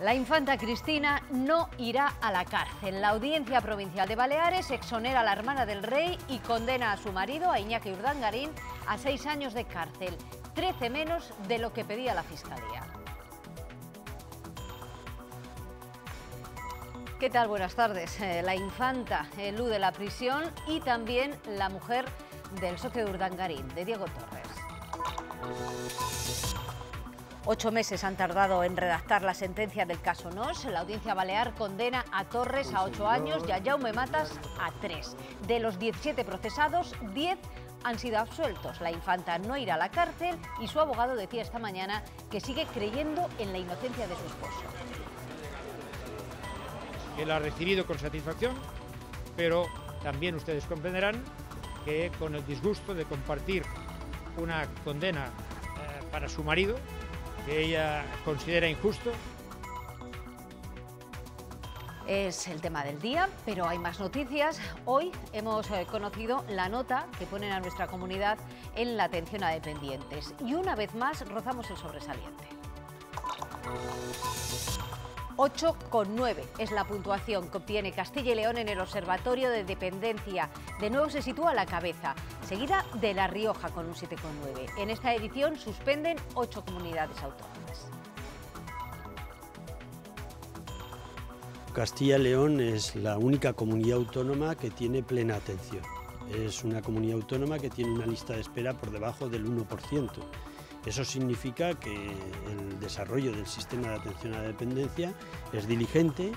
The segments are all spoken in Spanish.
La infanta Cristina no irá a la cárcel. La audiencia provincial de Baleares exonera a la hermana del rey y condena a su marido, a Iñaki Urdangarín, a seis años de cárcel, trece menos de lo que pedía la fiscalía. ¿Qué tal? Buenas tardes. Eh, la infanta elude eh, de la prisión y también la mujer del socio de Urdangarín, de Diego Torres. Ocho meses han tardado en redactar la sentencia del caso Nos. La audiencia balear condena a Torres a ocho años y a Jaume Matas a tres. De los 17 procesados, 10 han sido absueltos. La infanta no irá a la cárcel y su abogado decía esta mañana que sigue creyendo en la inocencia de su esposo. Él ha recibido con satisfacción, pero también ustedes comprenderán que con el disgusto de compartir una condena eh, para su marido, que ella considera injusto? Es el tema del día, pero hay más noticias. Hoy hemos eh, conocido la nota que ponen a nuestra comunidad en la atención a dependientes y una vez más rozamos el sobresaliente. 8,9 es la puntuación que obtiene Castilla y León en el Observatorio de Dependencia. De nuevo se sitúa a la cabeza seguida de La Rioja con un 7,9. En esta edición suspenden ocho comunidades autónomas. Castilla y León es la única comunidad autónoma que tiene plena atención. Es una comunidad autónoma que tiene una lista de espera por debajo del 1%. Eso significa que el desarrollo del sistema de atención a la dependencia es diligente,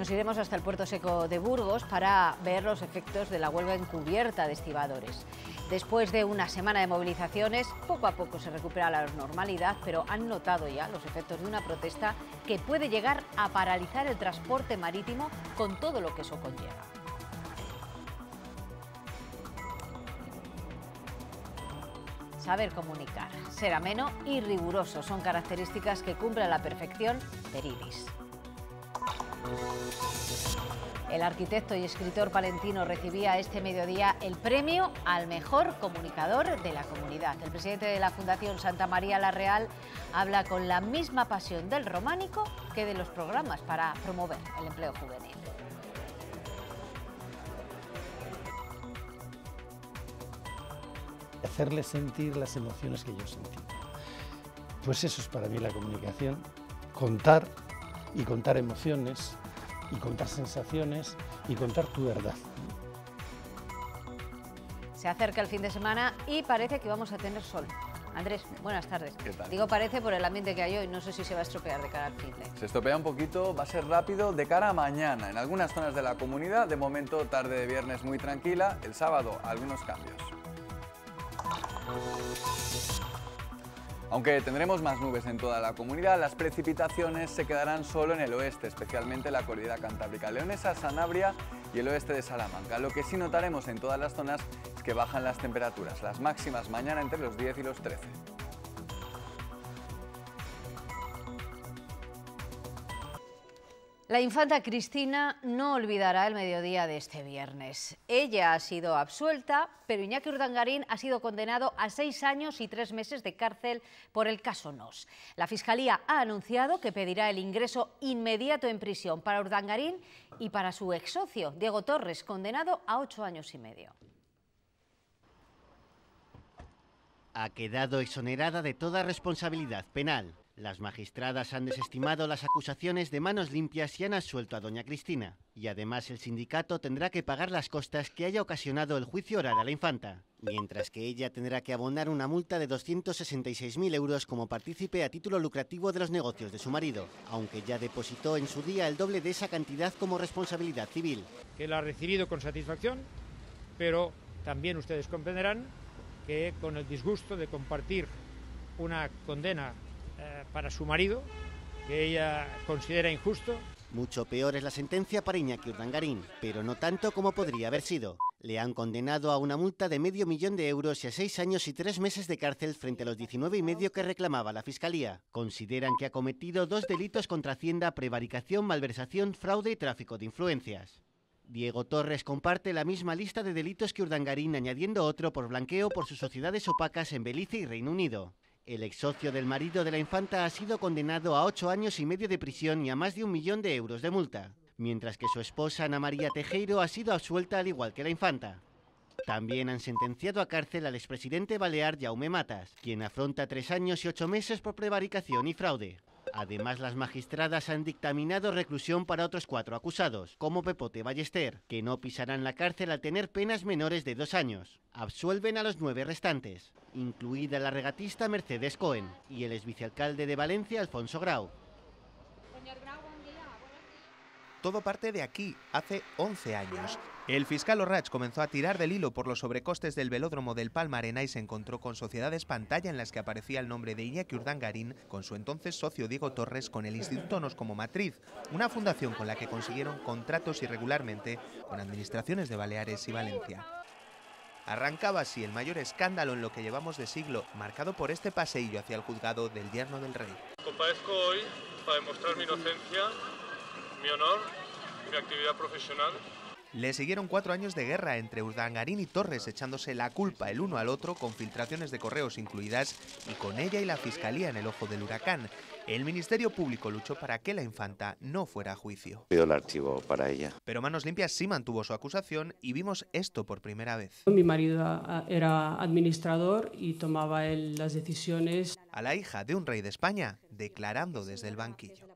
nos iremos hasta el puerto seco de Burgos para ver los efectos de la huelga encubierta de estibadores. Después de una semana de movilizaciones, poco a poco se recupera la normalidad, pero han notado ya los efectos de una protesta que puede llegar a paralizar el transporte marítimo con todo lo que eso conlleva. Saber comunicar, ser ameno y riguroso son características que cumple a la perfección Iris. El arquitecto y escritor palentino recibía este mediodía el premio al mejor comunicador de la comunidad. El presidente de la Fundación Santa María la Real habla con la misma pasión del románico que de los programas para promover el empleo juvenil. Hacerle sentir las emociones que yo sentí. Pues eso es para mí la comunicación, contar y contar emociones y contar sensaciones y contar tu verdad. Se acerca el fin de semana y parece que vamos a tener sol. Andrés, buenas tardes. ¿Qué tal? Digo parece por el ambiente que hay hoy, no sé si se va a estropear de cara al fin de. Se estropea un poquito, va a ser rápido de cara a mañana. En algunas zonas de la comunidad, de momento tarde de viernes muy tranquila, el sábado algunos cambios. Aunque tendremos más nubes en toda la comunidad, las precipitaciones se quedarán solo en el oeste, especialmente la cordillera cantábrica leonesa, Sanabria y el oeste de Salamanca. Lo que sí notaremos en todas las zonas es que bajan las temperaturas, las máximas mañana entre los 10 y los 13. La infanta Cristina no olvidará el mediodía de este viernes. Ella ha sido absuelta, pero Iñaki Urdangarín ha sido condenado a seis años y tres meses de cárcel por el caso Nos. La Fiscalía ha anunciado que pedirá el ingreso inmediato en prisión para Urdangarín y para su ex socio, Diego Torres, condenado a ocho años y medio. Ha quedado exonerada de toda responsabilidad penal. Las magistradas han desestimado las acusaciones de manos limpias y han asuelto a doña Cristina. Y además el sindicato tendrá que pagar las costas que haya ocasionado el juicio oral a la infanta, mientras que ella tendrá que abonar una multa de 266.000 euros como partícipe a título lucrativo de los negocios de su marido, aunque ya depositó en su día el doble de esa cantidad como responsabilidad civil. Que la ha recibido con satisfacción, pero también ustedes comprenderán que con el disgusto de compartir una condena para su marido, que ella considera injusto. Mucho peor es la sentencia para que Urdangarín, pero no tanto como podría haber sido. Le han condenado a una multa de medio millón de euros y a seis años y tres meses de cárcel frente a los 19 y medio que reclamaba la Fiscalía. Consideran que ha cometido dos delitos contra Hacienda, prevaricación, malversación, fraude y tráfico de influencias. Diego Torres comparte la misma lista de delitos que Urdangarín, añadiendo otro por blanqueo por sus sociedades opacas en Belice y Reino Unido. El ex socio del marido de la infanta ha sido condenado a ocho años y medio de prisión y a más de un millón de euros de multa, mientras que su esposa Ana María Tejero ha sido absuelta al igual que la infanta. También han sentenciado a cárcel al expresidente balear Jaume Matas, quien afronta tres años y ocho meses por prevaricación y fraude. Además, las magistradas han dictaminado reclusión para otros cuatro acusados, como Pepote Ballester, que no pisarán la cárcel al tener penas menores de dos años. Absuelven a los nueve restantes, incluida la regatista Mercedes Cohen y el exvicealcalde de Valencia, Alfonso Grau. Todo parte de aquí, hace 11 años. El fiscal Orrach comenzó a tirar del hilo por los sobrecostes del velódromo del Arena... y se encontró con sociedades pantalla en las que aparecía el nombre de Iñaki Urdangarín con su entonces socio Diego Torres con el Instituto Nos como matriz, una fundación con la que consiguieron contratos irregularmente con administraciones de Baleares y Valencia. Arrancaba así el mayor escándalo en lo que llevamos de siglo, marcado por este paseillo hacia el juzgado del yerno del rey. hoy para demostrar mi inocencia mi honor, mi actividad profesional. Le siguieron cuatro años de guerra entre Urdangarín y Torres echándose la culpa el uno al otro con filtraciones de correos incluidas y con ella y la Fiscalía en el ojo del huracán. El Ministerio Público luchó para que la infanta no fuera a juicio. el archivo para ella. Pero Manos Limpias sí mantuvo su acusación y vimos esto por primera vez. Mi marido era administrador y tomaba las decisiones. A la hija de un rey de España, declarando desde el banquillo.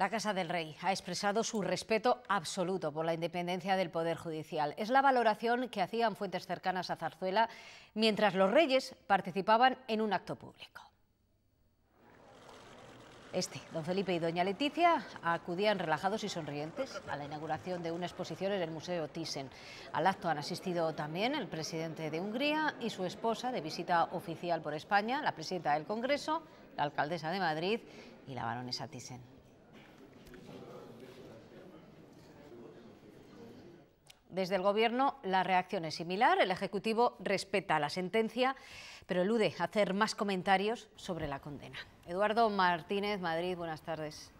La Casa del Rey ha expresado su respeto absoluto por la independencia del Poder Judicial. Es la valoración que hacían fuentes cercanas a Zarzuela mientras los reyes participaban en un acto público. Este, don Felipe y doña Leticia acudían relajados y sonrientes a la inauguración de una exposición en el Museo Thyssen. Al acto han asistido también el presidente de Hungría y su esposa de visita oficial por España, la presidenta del Congreso, la alcaldesa de Madrid y la baronesa Thyssen. Desde el Gobierno la reacción es similar. El Ejecutivo respeta la sentencia, pero elude hacer más comentarios sobre la condena. Eduardo Martínez, Madrid, buenas tardes.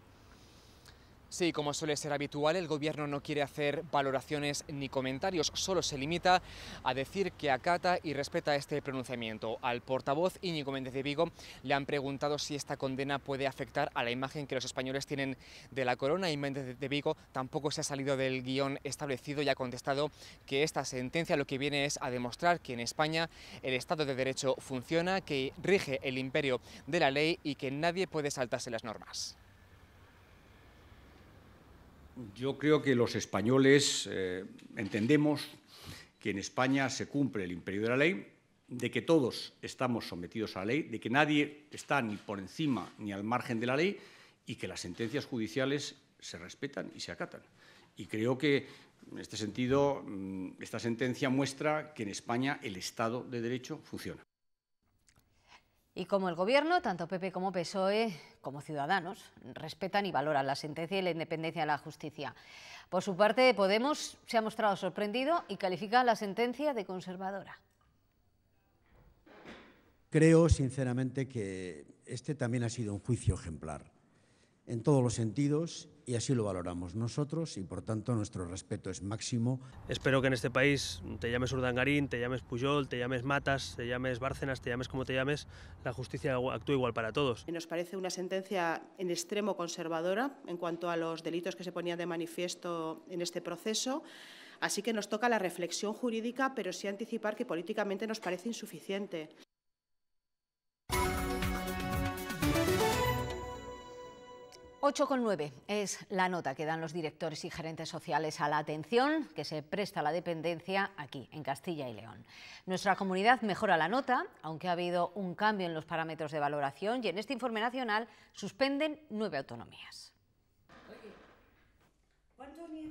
Sí, como suele ser habitual, el Gobierno no quiere hacer valoraciones ni comentarios, solo se limita a decir que acata y respeta este pronunciamiento. Al portavoz Íñigo Méndez de Vigo le han preguntado si esta condena puede afectar a la imagen que los españoles tienen de la corona y Méndez de Vigo tampoco se ha salido del guión establecido y ha contestado que esta sentencia lo que viene es a demostrar que en España el Estado de Derecho funciona, que rige el imperio de la ley y que nadie puede saltarse las normas yo creo que los españoles eh, entendemos que en España se cumple el imperio de la ley, de que todos estamos sometidos a la ley, de que nadie está ni por encima ni al margen de la ley y que las sentencias judiciales se respetan y se acatan. Y creo que, en este sentido, mm, esta sentencia muestra que en España el Estado de Derecho funciona. Y como el Gobierno, tanto PP como PSOE, como ciudadanos, respetan y valoran la sentencia y la independencia de la justicia. Por su parte, Podemos se ha mostrado sorprendido y califica la sentencia de conservadora. Creo, sinceramente, que este también ha sido un juicio ejemplar en todos los sentidos y así lo valoramos nosotros y por tanto nuestro respeto es máximo. Espero que en este país te llames Urdangarín, te llames Puyol, te llames Matas, te llames Bárcenas, te llames como te llames, la justicia actúa igual para todos. Nos parece una sentencia en extremo conservadora en cuanto a los delitos que se ponían de manifiesto en este proceso. Así que nos toca la reflexión jurídica, pero sí anticipar que políticamente nos parece insuficiente. 8,9 es la nota que dan los directores y gerentes sociales a la atención que se presta a la dependencia aquí, en Castilla y León. Nuestra comunidad mejora la nota, aunque ha habido un cambio en los parámetros de valoración y en este informe nacional suspenden nueve autonomías.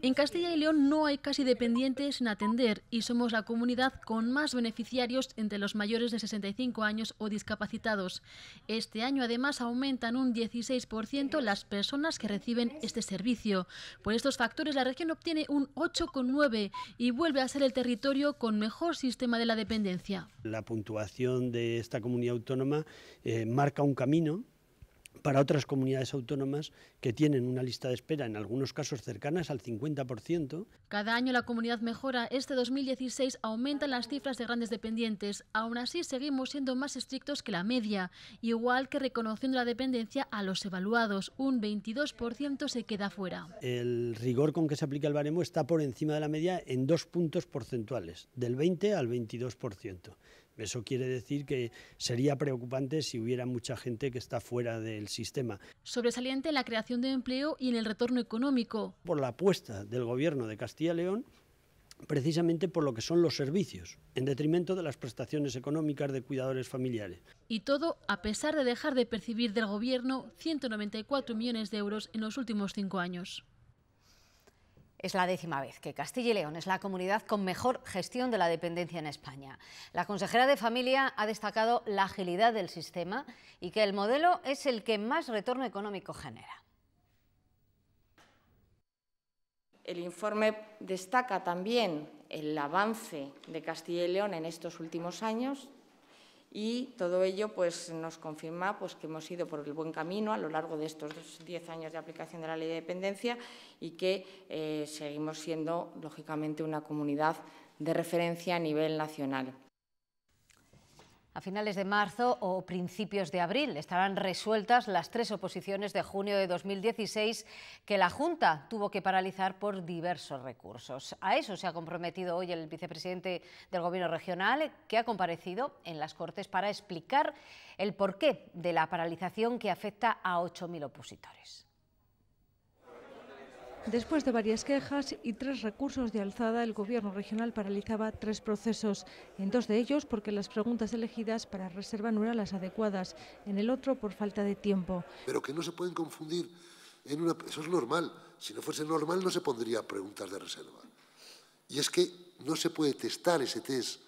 En Castilla y León no hay casi dependientes en atender y somos la comunidad con más beneficiarios entre los mayores de 65 años o discapacitados. Este año además aumentan un 16% las personas que reciben este servicio. Por estos factores la región obtiene un 8,9 y vuelve a ser el territorio con mejor sistema de la dependencia. La puntuación de esta comunidad autónoma eh, marca un camino para otras comunidades autónomas que tienen una lista de espera, en algunos casos cercanas al 50%. Cada año la comunidad mejora. Este 2016 aumentan las cifras de grandes dependientes. Aún así, seguimos siendo más estrictos que la media, igual que reconociendo la dependencia a los evaluados. Un 22% se queda fuera. El rigor con que se aplica el baremo está por encima de la media en dos puntos porcentuales, del 20 al 22%. Eso quiere decir que sería preocupante si hubiera mucha gente que está fuera del sistema. Sobresaliente en la creación de empleo y en el retorno económico. Por la apuesta del gobierno de Castilla y León precisamente por lo que son los servicios, en detrimento de las prestaciones económicas de cuidadores familiares. Y todo a pesar de dejar de percibir del Gobierno 194 millones de euros en los últimos cinco años. Es la décima vez que Castilla y León es la comunidad con mejor gestión de la dependencia en España. La consejera de Familia ha destacado la agilidad del sistema y que el modelo es el que más retorno económico genera. El informe destaca también el avance de Castilla y León en estos últimos años, y todo ello pues, nos confirma pues, que hemos ido por el buen camino a lo largo de estos diez años de aplicación de la Ley de Dependencia y que eh, seguimos siendo, lógicamente, una comunidad de referencia a nivel nacional. A finales de marzo o principios de abril estarán resueltas las tres oposiciones de junio de 2016 que la Junta tuvo que paralizar por diversos recursos. A eso se ha comprometido hoy el vicepresidente del Gobierno regional, que ha comparecido en las Cortes para explicar el porqué de la paralización que afecta a 8.000 opositores. Después de varias quejas y tres recursos de alzada, el Gobierno regional paralizaba tres procesos, en dos de ellos porque las preguntas elegidas para reserva no eran las adecuadas, en el otro por falta de tiempo. Pero que no se pueden confundir, en una... eso es normal, si no fuese normal no se pondría preguntas de reserva. Y es que no se puede testar ese test,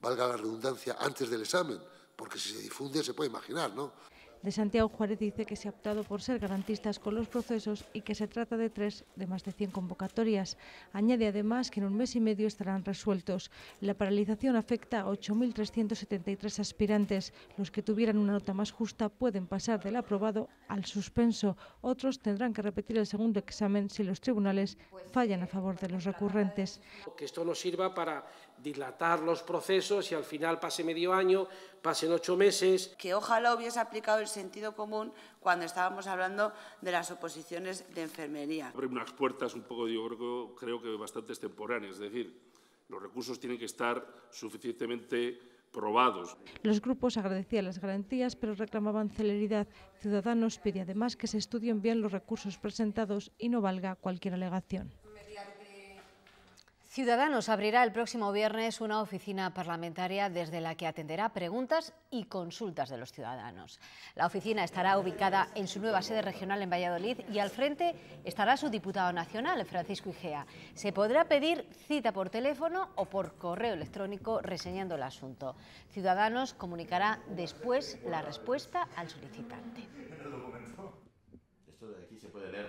valga la redundancia, antes del examen, porque si se difunde se puede imaginar, ¿no? de Santiago Juárez dice que se ha optado por ser garantistas con los procesos y que se trata de tres de más de 100 convocatorias. Añade además que en un mes y medio estarán resueltos. La paralización afecta a 8.373 aspirantes. Los que tuvieran una nota más justa pueden pasar del aprobado al suspenso. Otros tendrán que repetir el segundo examen si los tribunales fallan a favor de los recurrentes. Que esto sirva para dilatar los procesos y al final pase medio año, pasen ocho meses. Que ojalá hubiese aplicado el sentido común cuando estábamos hablando de las oposiciones de enfermería. Abre unas puertas un poco, de creo, creo que bastante extemporáneas, es decir, los recursos tienen que estar suficientemente probados. Los grupos agradecían las garantías, pero reclamaban celeridad. Ciudadanos pide además que se estudien bien los recursos presentados y no valga cualquier alegación. Ciudadanos abrirá el próximo viernes una oficina parlamentaria desde la que atenderá preguntas y consultas de los ciudadanos. La oficina estará ubicada en su nueva sede regional en Valladolid y al frente estará su diputado nacional, Francisco Igea. Se podrá pedir cita por teléfono o por correo electrónico reseñando el asunto. Ciudadanos comunicará después la respuesta al solicitante.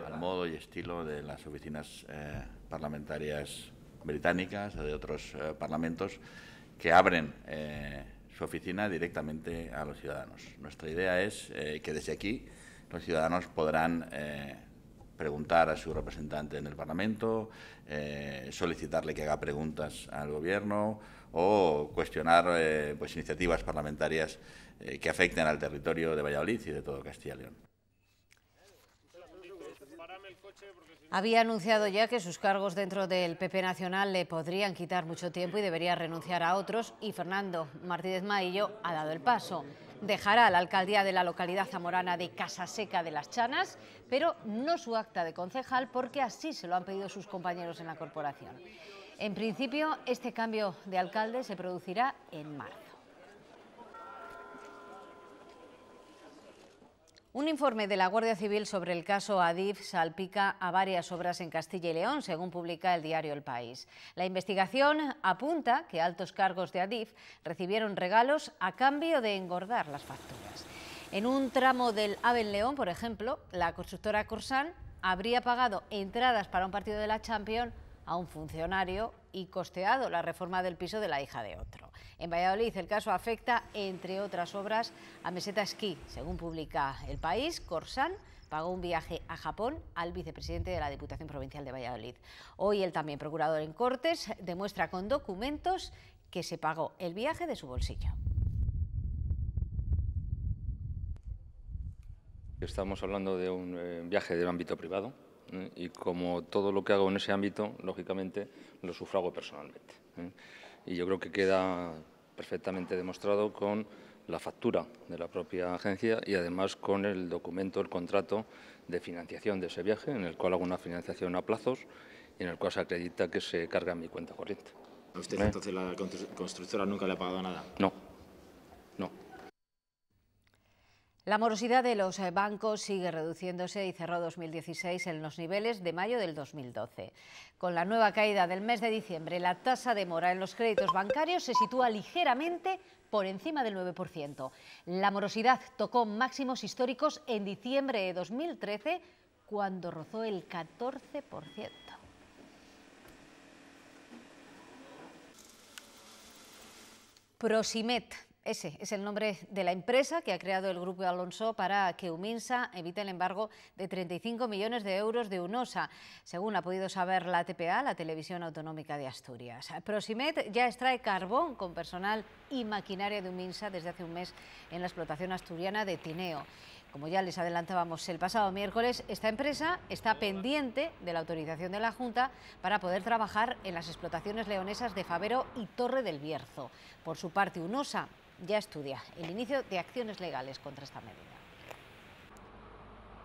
Al modo y estilo de las oficinas eh, parlamentarias británicas o de otros eh, parlamentos que abren eh, su oficina directamente a los ciudadanos. Nuestra idea es eh, que desde aquí los ciudadanos podrán preguntar a su representante en el Parlamento, solicitarle que haga preguntas al Gobierno o cuestionar pues, iniciativas parlamentarias que afecten al territorio de Valladolid y de todo Castilla y León. Había anunciado ya que sus cargos dentro del PP Nacional le podrían quitar mucho tiempo y debería renunciar a otros y Fernando Martínez Maillo ha dado el paso. Dejará la alcaldía de la localidad zamorana de Casaseca de las Chanas, pero no su acta de concejal porque así se lo han pedido sus compañeros en la corporación. En principio, este cambio de alcalde se producirá en marzo. Un informe de la Guardia Civil sobre el caso Adif salpica a varias obras en Castilla y León, según publica el diario El País. La investigación apunta que altos cargos de Adif recibieron regalos a cambio de engordar las facturas. En un tramo del Aven León, por ejemplo, la constructora Corsan habría pagado entradas para un partido de la Champions a un funcionario y costeado la reforma del piso de la hija de otro. En Valladolid el caso afecta, entre otras obras, a Meseta Esquí. Según publica El País, Corsan pagó un viaje a Japón al vicepresidente de la Diputación Provincial de Valladolid. Hoy el también procurador en Cortes demuestra con documentos que se pagó el viaje de su bolsillo. Estamos hablando de un eh, viaje del ámbito privado, ¿eh? y como todo lo que hago en ese ámbito, lógicamente lo sufrago personalmente. ¿eh? Y yo creo que queda perfectamente demostrado con la factura de la propia agencia y además con el documento, el contrato de financiación de ese viaje, en el cual hago una financiación a plazos y en el cual se acredita que se carga en mi cuenta corriente. ¿A usted ¿Eh? entonces la constructora nunca le ha pagado nada? No. La morosidad de los eh, bancos sigue reduciéndose y cerró 2016 en los niveles de mayo del 2012. Con la nueva caída del mes de diciembre, la tasa de mora en los créditos bancarios se sitúa ligeramente por encima del 9%. La morosidad tocó máximos históricos en diciembre de 2013, cuando rozó el 14%. Prosimet ese es el nombre de la empresa que ha creado el Grupo Alonso para que Uminsa evite el embargo de 35 millones de euros de UNOSA, según ha podido saber la TPA, la Televisión Autonómica de Asturias. Prosimet ya extrae carbón con personal y maquinaria de Uminsa desde hace un mes en la explotación asturiana de Tineo. Como ya les adelantábamos el pasado miércoles, esta empresa está pendiente de la autorización de la Junta para poder trabajar en las explotaciones leonesas de Favero y Torre del Bierzo. Por su parte, UNOSA ya estudia el inicio de acciones legales contra esta medida.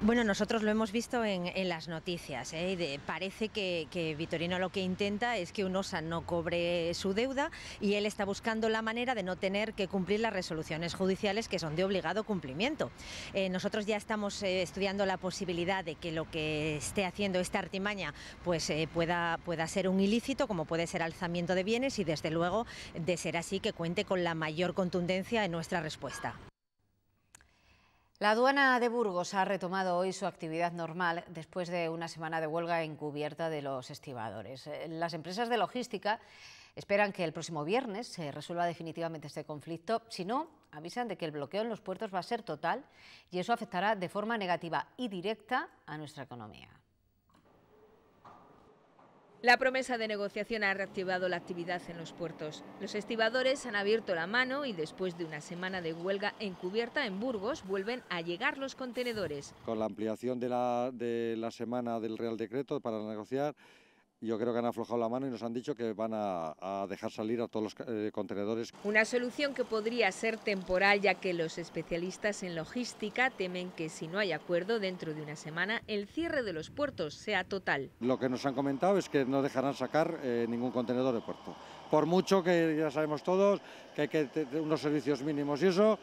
Bueno, nosotros lo hemos visto en, las noticias. ¿eh? parece que, Vitorino lo que intenta es que UNOSA no cobre su deuda y él está buscando la manera de no tener que cumplir las resoluciones judiciales que son de obligado cumplimiento. Eh, nosotros ya estamos eh, estudiando la posibilidad de que lo que esté haciendo esta artimaña pues, pueda, pueda ser un ilícito, como puede ser alzamiento de bienes y desde luego de ser así que cuente con la mayor contundencia en nuestra respuesta. La aduana de Burgos ha retomado hoy su actividad normal después de una semana de huelga encubierta de los estibadores. Eh, las empresas de logística esperan que el próximo viernes se resuelva definitivamente este conflicto. Si no, avisan de que el bloqueo en los puertos va a ser total y eso afectará de forma negativa y directa a nuestra economía. La promesa de negociación ha reactivado la actividad en los puertos. Los estibadores han abierto la mano y después de una semana de huelga encubierta en Burgos vuelven a llegar los contenedores. Con la ampliación de la, de la semana del Real Decreto para negociar, yo creo que han aflojado la mano y nos han dicho que van a, dejar salir a todos los eh, contenedores. Una solución que podría ser temporal, ya que los especialistas en logística temen que si no hay acuerdo dentro de una semana, el cierre de los puertos sea total. Lo que nos han comentado es que no dejarán sacar eh, ningún contenedor de puerto. Por mucho que ya sabemos todos que hay que tener unos servicios mínimos y eso,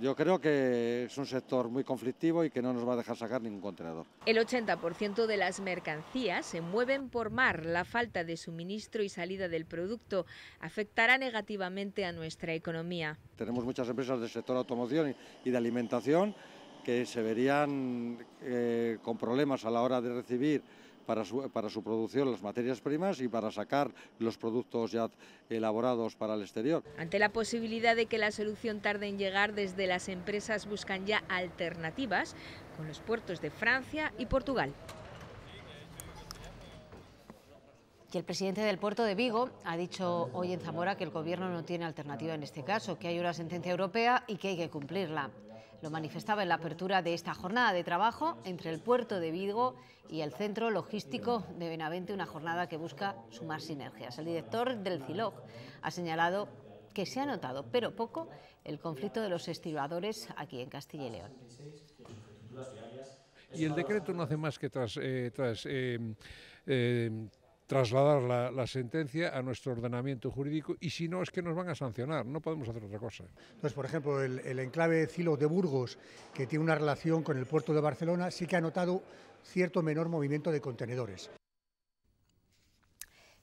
yo creo que es un sector muy conflictivo y que no nos va a dejar sacar ningún contenedor. El 80% de las mercancías se mueven por mar. La falta de suministro y salida del producto afectará negativamente a nuestra economía. Tenemos muchas empresas del sector automoción y de alimentación que se verían eh, con problemas a la hora de recibir para su, producción las materias primas y para sacar los productos ya elaborados para el exterior. Ante la posibilidad de que la solución tarde en llegar, desde las empresas buscan ya alternativas con los puertos de Francia y Portugal. Y el presidente del puerto de Vigo ha dicho hoy en Zamora que el gobierno no tiene alternativa en este caso, que hay una sentencia europea y que hay que cumplirla. Lo manifestaba en la apertura de esta jornada de trabajo entre el puerto de Vigo y el centro logístico de Benavente, una jornada que busca sumar sinergias. El director del CILOG ha señalado que se ha notado, pero poco, el conflicto de los estibadores aquí en Castilla y León. Y el decreto no hace más que tras, eh, tras eh, eh, trasladar la, sentencia a nuestro ordenamiento jurídico y si no es que nos van a sancionar, no podemos hacer otra cosa. Entonces, por ejemplo, el, el enclave Cilo de Burgos, que tiene una relación con el puerto de Barcelona, sí que ha notado cierto menor movimiento de contenedores.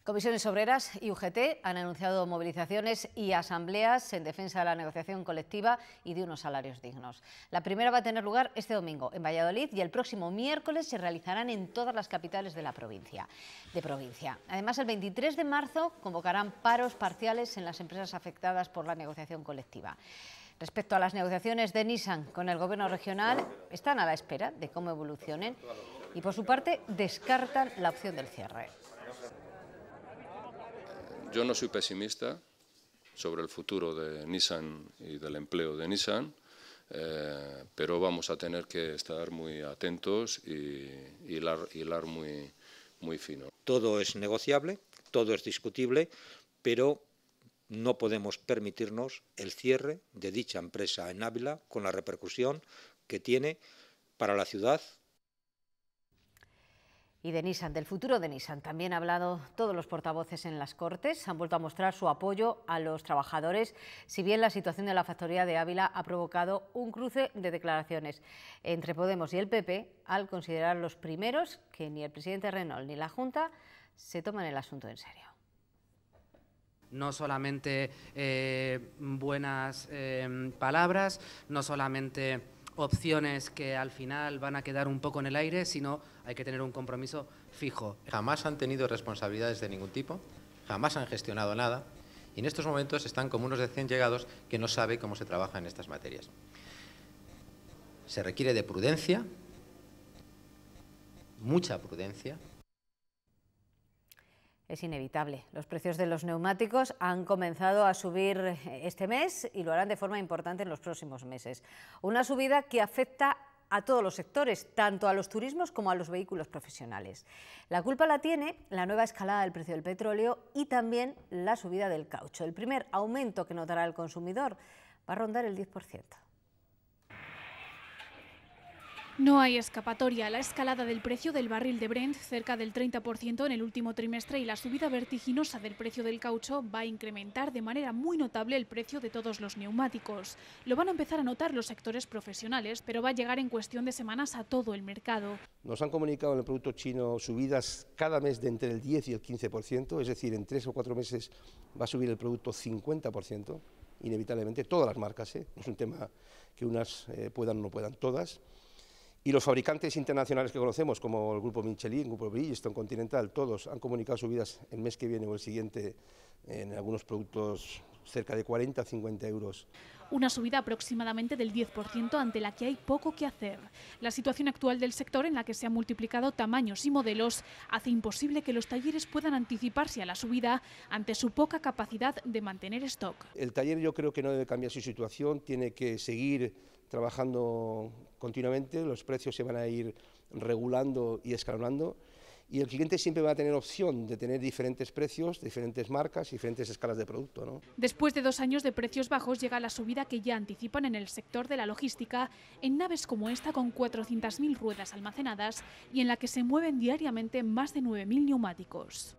Comisiones Obreras y UGT han anunciado movilizaciones y asambleas en defensa de la negociación colectiva y de unos salarios dignos. La primera va a tener lugar este domingo en Valladolid y el próximo miércoles se realizarán en todas las capitales de la provincia. De Además, el 23 de marzo convocarán paros parciales en las empresas afectadas por la negociación colectiva. Respecto a las negociaciones de Nissan con el Gobierno regional, están a la espera de cómo evolucionen y, por su parte, descartan la opción del cierre. Yo no soy pesimista sobre el futuro de Nissan y del empleo de Nissan, eh, pero vamos a tener que estar muy atentos y hilar, muy fino. Todo es negociable, todo es discutible, pero no podemos permitirnos el cierre de dicha empresa en Ávila con la repercusión que tiene para la ciudad, y de Nissan, del futuro de Nissan. También ha hablado todos los portavoces en las Cortes, han vuelto a mostrar su apoyo a los trabajadores, si bien la situación de la factoría de Ávila ha provocado un cruce de declaraciones entre Podemos y el PP, al considerar los primeros que ni el presidente Renault ni la Junta se toman el asunto en serio no solamente eh, buenas eh, palabras, no solamente opciones que al final van a quedar un poco en el aire, sino hay que tener un compromiso fijo. Jamás han tenido responsabilidades de ningún tipo, jamás han gestionado nada y en estos momentos están como unos recién llegados que no sabe cómo se trabaja en estas materias. Se requiere de prudencia, mucha prudencia, es inevitable. Los precios de los neumáticos han comenzado a subir este mes y lo harán de forma importante en los próximos meses. Una subida que afecta a todos los sectores, tanto a los turismos como a los vehículos profesionales. La culpa la tiene la nueva escalada del precio del petróleo y también la subida del caucho. El primer aumento que notará el consumidor va a rondar el 10%. No hay escapatoria. La escalada del precio del barril de Brent, cerca del 30% en el último trimestre, y la subida vertiginosa del precio del caucho va a incrementar de manera muy notable el precio de todos los neumáticos. Lo van a empezar a notar los sectores profesionales, pero va a llegar en cuestión de semanas a todo el mercado. Nos han comunicado en el producto chino subidas cada mes de entre el 10 y el 15%, es decir, en tres o cuatro meses va a subir el producto 50%, inevitablemente, todas las marcas, ¿eh? no es un tema que unas eh, puedan o no puedan, todas y los fabricantes internacionales que conocemos, como el grupo Michelin, el grupo Bridgestone, Continental, todos han comunicado subidas el mes que viene o el siguiente en algunos productos cerca de 40 a 50 euros. Una subida aproximadamente del 10% ante la que hay poco que hacer. La situación actual del sector en la que se han multiplicado tamaños y modelos hace imposible que los talleres puedan anticiparse a la subida ante su poca capacidad de mantener stock. El taller yo creo que no debe cambiar su situación, tiene que seguir trabajando continuamente, los precios se van a ir regulando y escalonando y el cliente siempre va a tener opción de tener diferentes precios, diferentes marcas y diferentes escalas de producto. Después de dos años de precios bajos llega la subida que ya anticipan en el sector de la logística, en naves como esta con 400.000 ruedas almacenadas y en la que se mueven diariamente más de 9.000 neumáticos.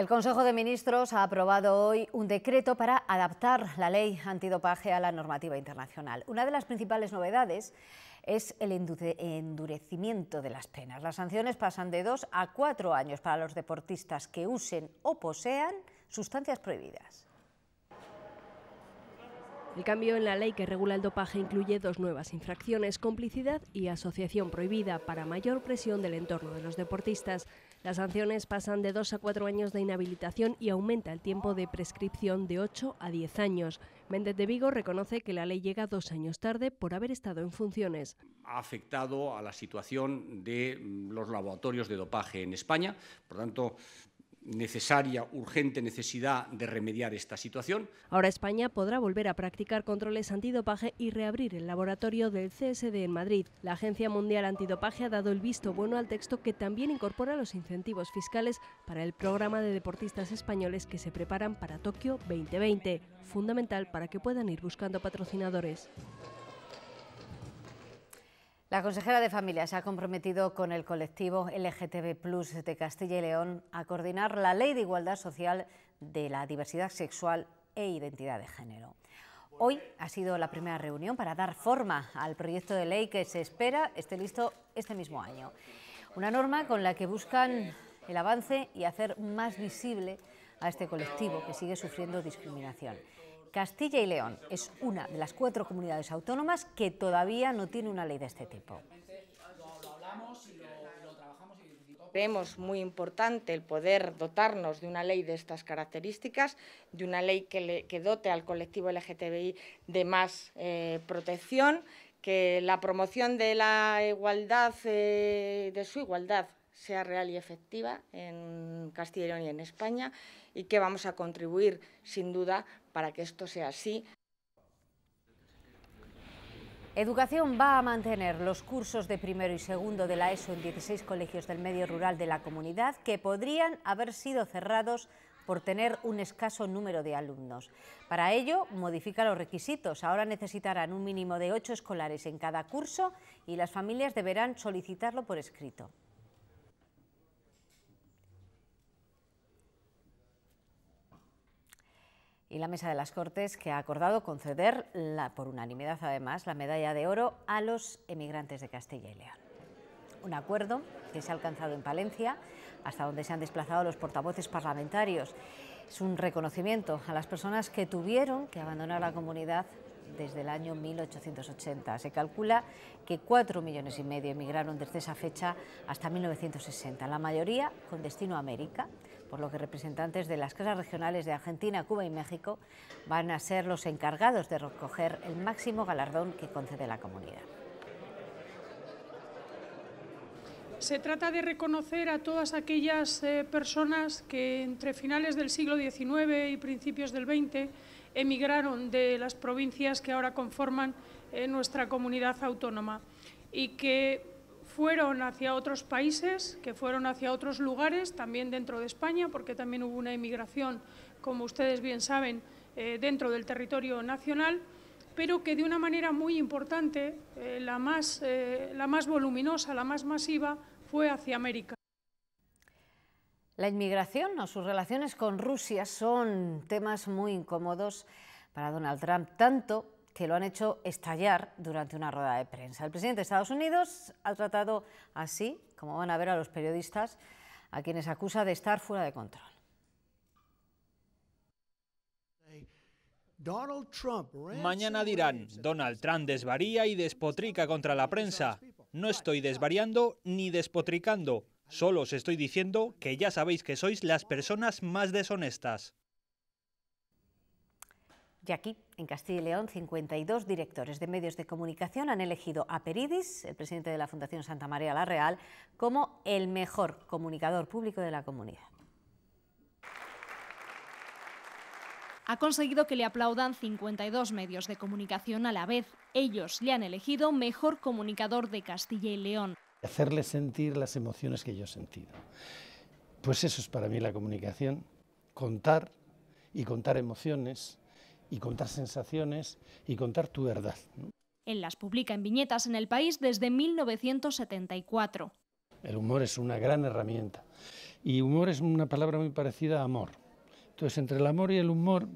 El Consejo de Ministros ha aprobado hoy un decreto para adaptar la ley antidopaje a la normativa internacional. Una de las principales novedades es el endurecimiento de las penas. Las sanciones pasan de dos a cuatro años para los deportistas que usen o posean sustancias prohibidas. El cambio en la ley que regula el dopaje incluye dos nuevas infracciones, complicidad y asociación prohibida, para mayor presión del entorno de los deportistas. Las sanciones pasan de dos a cuatro años de inhabilitación y aumenta el tiempo de prescripción de ocho a diez años. Méndez de Vigo reconoce que la ley llega dos años tarde por haber estado en funciones. Ha afectado a la situación de mm, los laboratorios de dopaje en España. Por tanto, necesaria, urgente necesidad de remediar esta situación. Ahora España podrá volver a practicar controles antidopaje y reabrir el laboratorio del CSD en Madrid. La Agencia Mundial Antidopaje ha dado el visto bueno al texto que también incorpora los incentivos fiscales para el programa de deportistas españoles que se preparan para Tokio 2020, fundamental para que puedan ir buscando patrocinadores. La consejera de Familia se ha comprometido con el colectivo LGTB Plus de Castilla y León a coordinar la Ley de Igualdad Social de la Diversidad Sexual e Identidad de Género. Hoy ha sido la primera reunión para dar forma al proyecto de ley que se espera esté listo este mismo año. Una norma con la que buscan el avance y hacer más visible a este colectivo que sigue sufriendo discriminación. Castilla y León es una de las cuatro comunidades autónomas que todavía no tiene una ley de este tipo. Creemos muy importante el poder dotarnos de una ley de estas características, de una ley que, dote al colectivo LGTBI de más eh, protección, que la promoción de la igualdad, eh, de su igualdad, sea real y efectiva en Castilla y León y en España y que vamos a contribuir, sin duda, para que esto sea así. Educación va a mantener los cursos de primero y segundo de la ESO en 16 colegios del medio rural de la comunidad que podrían haber sido cerrados por tener un escaso número de alumnos. Para ello, modifica los requisitos. Ahora necesitarán un mínimo de ocho escolares en cada curso y las familias deberán solicitarlo por escrito. y la Mesa de las Cortes, que ha acordado conceder, la, por unanimidad además, la medalla de oro a los emigrantes de Castilla y León. Un acuerdo que se ha alcanzado en Palencia, hasta donde se han desplazado los portavoces parlamentarios. Es un reconocimiento a las personas que tuvieron que abandonar la comunidad desde el año 1880. Se calcula que cuatro millones y medio emigraron desde esa fecha hasta 1960, la mayoría con destino a América, por lo que representantes de las casas regionales de Argentina, Cuba y México van a ser los encargados de recoger el máximo galardón que concede la comunidad. Se trata de reconocer a todas aquellas eh, personas que entre finales del siglo XIX y principios del XX emigraron de las provincias que ahora conforman eh, nuestra comunidad autónoma y que fueron hacia otros países, que fueron hacia otros lugares, también dentro de España, porque también hubo una emigración, como ustedes bien saben, eh, dentro del territorio nacional, pero que de una manera muy importante, eh, la más voluminosa, la más masiva, fue hacia América. La inmigración o sus relaciones con Rusia son temas muy incómodos para Donald Trump, tanto que lo han hecho estallar durante una rueda de prensa. El presidente de Estados Unidos ha tratado así, como van a ver a los periodistas, a quienes acusa de estar fuera de control. Mañana dirán, Donald Trump desvaría y despotrica contra la prensa. No estoy desvariando ni despotricando. Solo os estoy diciendo que ya sabéis que sois las personas más deshonestas. Y aquí, en Castilla y León, 52 directores de medios de comunicación han elegido a Peridis, el presidente de la Fundación Santa María La Real, como el mejor comunicador público de la comunidad. Ha conseguido que le aplaudan 52 medios de comunicación a la vez. Ellos le han elegido mejor comunicador de Castilla y León. Hacerle sentir las emociones que yo he sentido. Pues eso es para mí la comunicación, contar y contar emociones y contar sensaciones y contar tu verdad. En Él las publica en viñetas en el país desde 1974. El humor es una gran herramienta y humor es una palabra muy parecida a amor. Entonces, entre el amor y el humor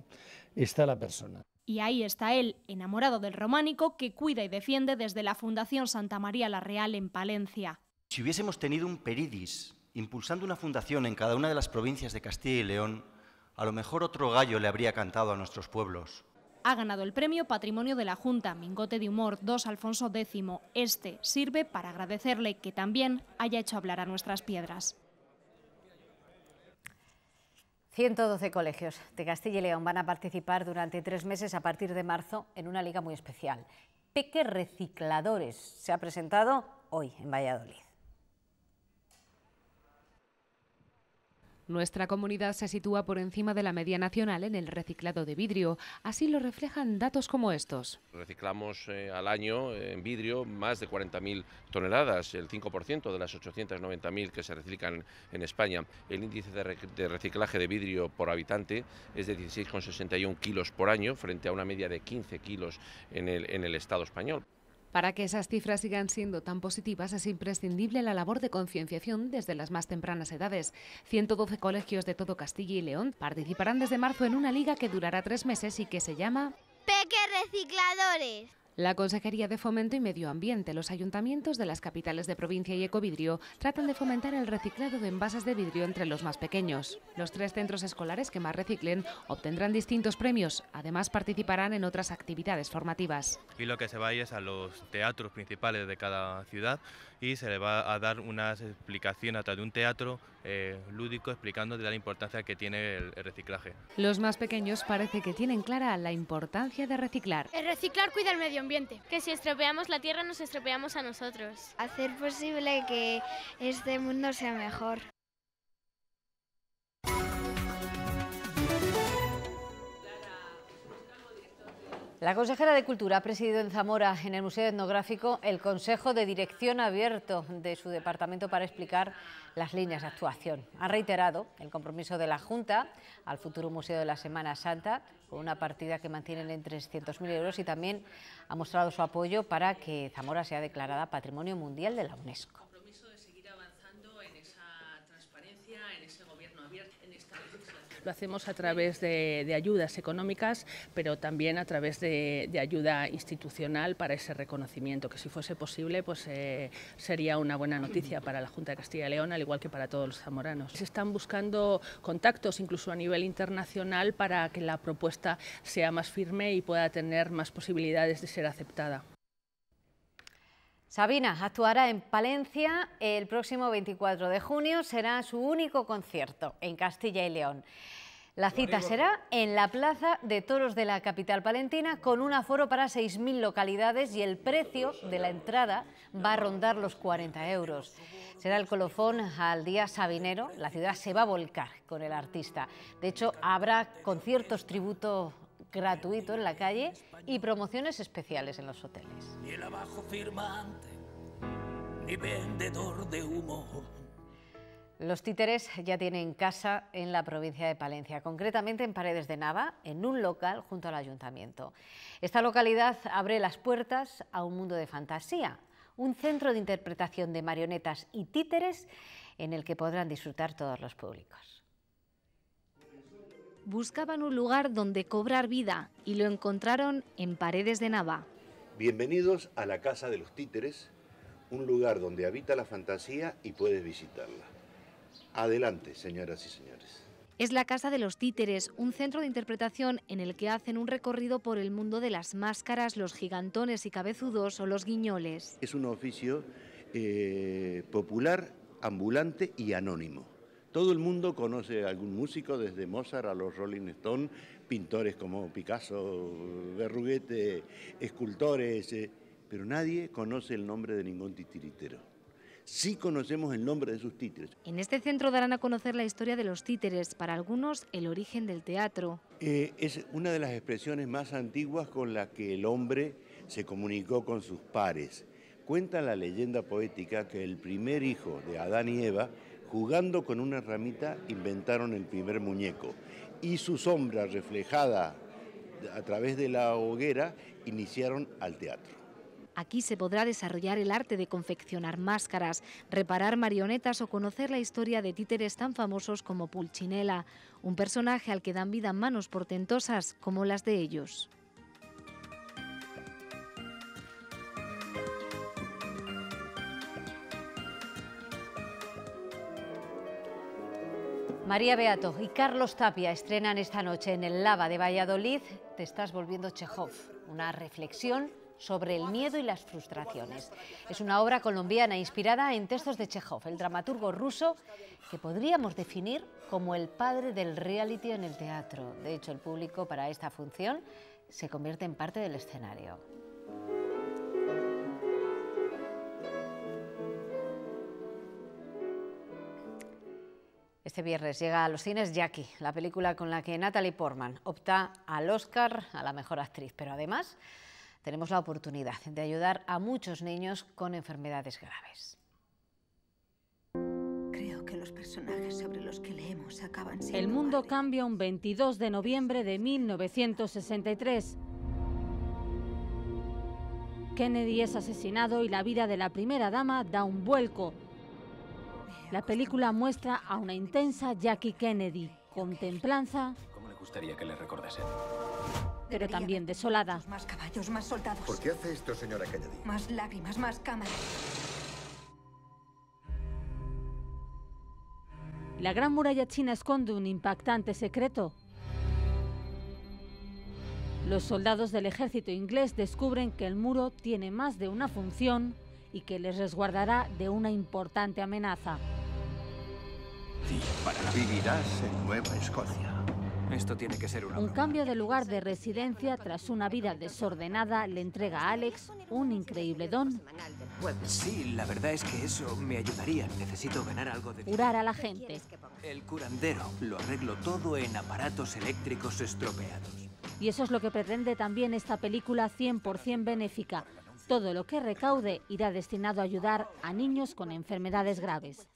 está la persona. Y ahí está él, enamorado del románico, que cuida y defiende desde la Fundación Santa María la Real en Palencia. Si hubiésemos tenido un Peridis impulsando una fundación en cada una de las provincias de Castilla y León, a lo mejor otro gallo le habría cantado a nuestros pueblos. Ha ganado el premio Patrimonio de la Junta, Mingote de Humor 2 Alfonso X. Este sirve para agradecerle que también haya hecho hablar a nuestras piedras. 112 colegios de Castilla y León van a participar durante tres meses a partir de marzo en una liga muy especial. Peque Recicladores se ha presentado hoy en Valladolid. Nuestra comunidad se sitúa por encima de la media nacional en el reciclado de vidrio. Así lo reflejan datos como estos. Reciclamos eh, al año eh, en vidrio más de 40.000 toneladas, el 5% de las 890.000 que se reciclan en España. El índice de, reciclaje de vidrio por habitante es de 16,61 kilos por año frente a una media de 15 kilos en el Estado español. Para que esas cifras sigan siendo tan positivas es imprescindible la labor de concienciación desde las más tempranas edades. 112 colegios de todo Castilla y León participarán desde marzo en una liga que durará tres meses y que se llama... Peque Recicladores. La Consejería de Fomento y Medio Ambiente, los ayuntamientos de las capitales de provincia y Ecovidrio tratan de fomentar el reciclado de envases de vidrio entre los más pequeños. Los tres centros escolares que más reciclen obtendrán distintos premios, además participarán en otras actividades formativas. Y lo que se va a ir es a los teatros principales de cada ciudad y se le va a dar una explicación a través de un teatro eh, lúdico explicando la importancia que tiene el, el, reciclaje. Los más pequeños parece que tienen clara la importancia de reciclar. El reciclar cuida el medio ambiente. Que si estropeamos la tierra nos estropeamos a nosotros. Hacer posible que este mundo sea mejor. La consejera de Cultura ha presidido en Zamora, en el Museo Etnográfico, el Consejo de Dirección Abierto de su departamento para explicar las líneas de actuación. Ha reiterado el compromiso de la Junta al futuro Museo de la Semana Santa, con una partida que mantienen en 300.000 euros y también ha mostrado su apoyo para que Zamora sea declarada Patrimonio Mundial de la UNESCO. Lo hacemos a través de, ayudas económicas, pero también a través de, ayuda institucional para ese reconocimiento, que si fuese posible pues eh, sería una buena noticia para la Junta de Castilla y León, al igual que para todos los zamoranos. Se están buscando contactos, incluso a nivel internacional, para que la propuesta sea más firme y pueda tener más posibilidades de ser aceptada. Sabina actuará en Palencia el próximo 24 de junio. Será su único concierto en Castilla y León. La cita será en la Plaza de Toros de la capital palentina con un aforo para 6.000 localidades y el precio de la entrada va a rondar los 40 euros. Será el colofón al Día Sabinero. La ciudad se va a volcar con el artista. De hecho, habrá conciertos tributo gratuito en la calle y promociones especiales en los hoteles. Ni el abajo firmante, ni vendedor de humo. Los títeres ya tienen casa en la provincia de Palencia, concretamente en Paredes de Nava, en un local junto al ayuntamiento. Esta localidad abre las puertas a un mundo de fantasía, un centro de interpretación de marionetas y títeres en el que podrán disfrutar todos los públicos buscaban un lugar donde cobrar vida y lo encontraron en Paredes de Nava. Bienvenidos a la Casa de los Títeres, un lugar donde habita la fantasía y puedes visitarla. Adelante, señoras y señores. Es la Casa de los Títeres, un centro de interpretación en el que hacen un recorrido por el mundo de las máscaras, los gigantones y cabezudos o los guiñoles. Es un oficio eh, popular, ambulante y anónimo. Todo el mundo conoce algún músico, desde Mozart a los Rolling Stones, pintores como Picasso, Berruguete, escultores, eh, pero nadie conoce el nombre de ningún titiritero sí conocemos el nombre de sus títeres. En este centro darán a conocer la historia de los títeres, para algunos el origen del teatro. Eh, es una de las expresiones más antiguas con la que el hombre se comunicó con sus pares. Cuenta la leyenda poética que el primer hijo de Adán y Eva jugando con una ramita inventaron el primer muñeco y su sombra reflejada a través de la hoguera iniciaron al teatro. Aquí se podrá desarrollar el arte de confeccionar máscaras, reparar marionetas o conocer la historia de títeres tan famosos como Pulcinella, un personaje al que dan vida manos portentosas como las de ellos. María Beato y Carlos Tapia estrenan esta noche en el Lava de Valladolid Te estás volviendo Chekhov, una reflexión sobre el miedo y las frustraciones. Es una obra colombiana inspirada en textos de Chekhov, el dramaturgo ruso que podríamos definir como el padre del reality en el teatro. De hecho, el público para esta función se convierte en parte del escenario. Este viernes llega a los cines Jackie, la película con la que Natalie Portman opta al Oscar a la mejor actriz, pero además tenemos la oportunidad de ayudar a muchos niños con enfermedades graves. Creo que los personajes sobre los que leemos acaban El mundo cambia un 22 de noviembre de 1963. Kennedy es asesinado y la vida de la primera dama da un vuelco. La película muestra a una intensa Jackie Kennedy, con templanza. Pero también desolada. ¿Por qué hace esto, señora Kennedy? Más lágrimas, más cámaras. La Gran Muralla China esconde un impactante secreto. Los soldados del ejército inglés descubren que el muro tiene más de una función y que les resguardará de una importante amenaza para... Vivirás en Nueva Escocia. Esto tiene que ser una Un cambio de lugar de residencia tras una vida desordenada le entrega a Alex un increíble don. Sí, la verdad es que eso me ayudaría. Necesito ganar algo de... Curar a la gente. El curandero. Lo arreglo todo en aparatos eléctricos estropeados. Y eso es lo que pretende también esta película 100% benéfica todo lo que recaude irá destinado a ayudar a niños con enfermedades graves.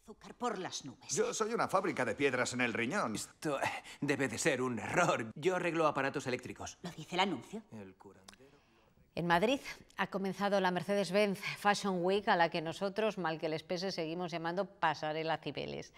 Yo soy una fábrica de piedras en el riñón. Esto eh, debe de ser un error. Yo arreglo aparatos eléctricos. ¿Lo dice el anuncio? En Madrid ha comenzado la Mercedes-Benz Fashion Week, a la que nosotros, mal que les pese, seguimos llamando Pasarela Cibeles.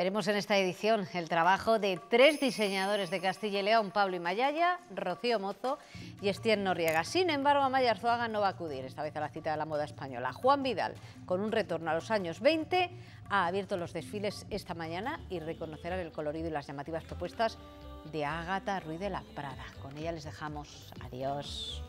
Veremos en esta edición el trabajo de tres diseñadores de Castilla y León, Pablo y Mayaya, Rocío Mozo y Estien Noriega. Sin embargo, Amaya Arzuaga no va a acudir esta vez a la cita de la moda española. Juan Vidal, con un retorno a los años 20, ha abierto los desfiles esta mañana y reconocerá el colorido y las llamativas propuestas de Ágata Ruiz de la Prada. Con ella les dejamos. Adiós.